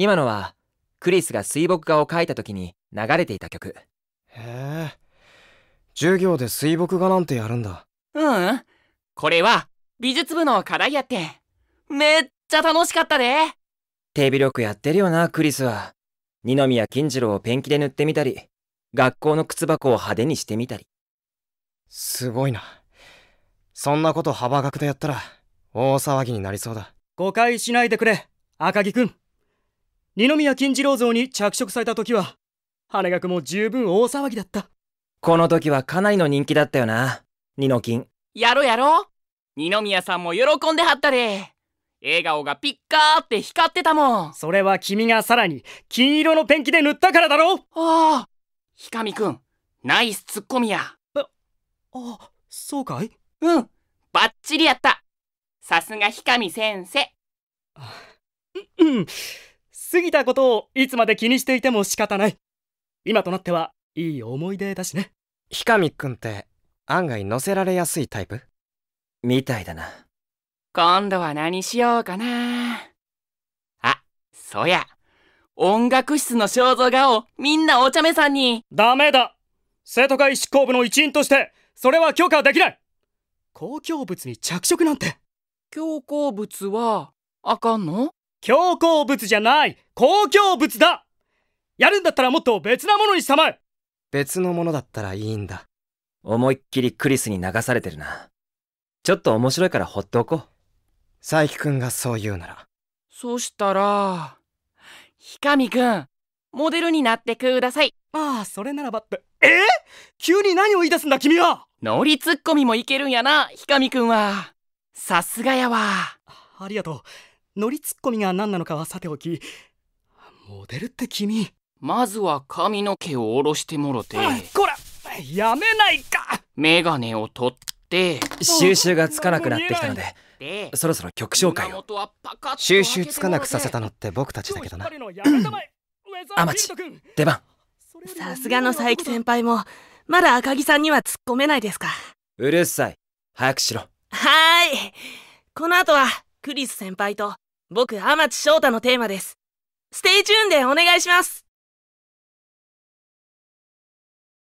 今のはクリスが水墨画を描いた時に流れていた曲へえ授業で水墨画なんてやるんだうんこれは美術部の課題やってめっちゃ楽しかったで手広くやってるよなクリスは二宮金次郎をペンキで塗ってみたり学校の靴箱を派手にしてみたりすごいなそんなこと幅がくでやったら大騒ぎになりそうだ誤解しないでくれ赤木くん二宮金次郎像に着色された時は、羽賀くも十分大騒ぎだった。この時はかなりの人気だったよな、二の金。やろやろ二宮さんも喜んではったで。笑顔がピッカーって光ってたもん。それは君がさらに金色のペンキで塗ったからだろああ、ひかみくん、ナイスツッコミや。あ、あ、そうかいうん、バッチリやった。さすがひかみ先生。うん、うん。過ぎたことをいつまで気にしていても仕方ない今となってはいい思い出だしねひかみくんって案外乗せられやすいタイプみたいだな今度は何しようかなあそや音楽室の肖像画をみんなお茶目さんにダメだ生徒会執行部の一員としてそれは許可できない公共物に着色なんて強行物はあかんの強行物じゃない公共物だやるんだったらもっと別なものにしたまえ別のものだったらいいんだ思いっきりクリスに流されてるなちょっと面白いからほっておこう佐伯くんがそう言うならそしたら氷上くんモデルになってくださいああそれならばってえー、急に何を言い出すんだ君はノリツッコミもいけるんやな氷上くんはさすがやわありがとうノリツッコミが何なのかはさておきモデルって君まずは髪の毛を下ろしてもろて、こらやめないかメガネを取って収集がつかなくなってきたのでそろそろ曲紹介を収集つかなくさせたのって僕たちだけどなアマチ出番さすがの佐伯先輩もまだ赤木さんには突っ込めないですかうるさい早くしろはいこの後はクリス先輩と僕、天地翔太のテーマです。ステイチューンでお願いします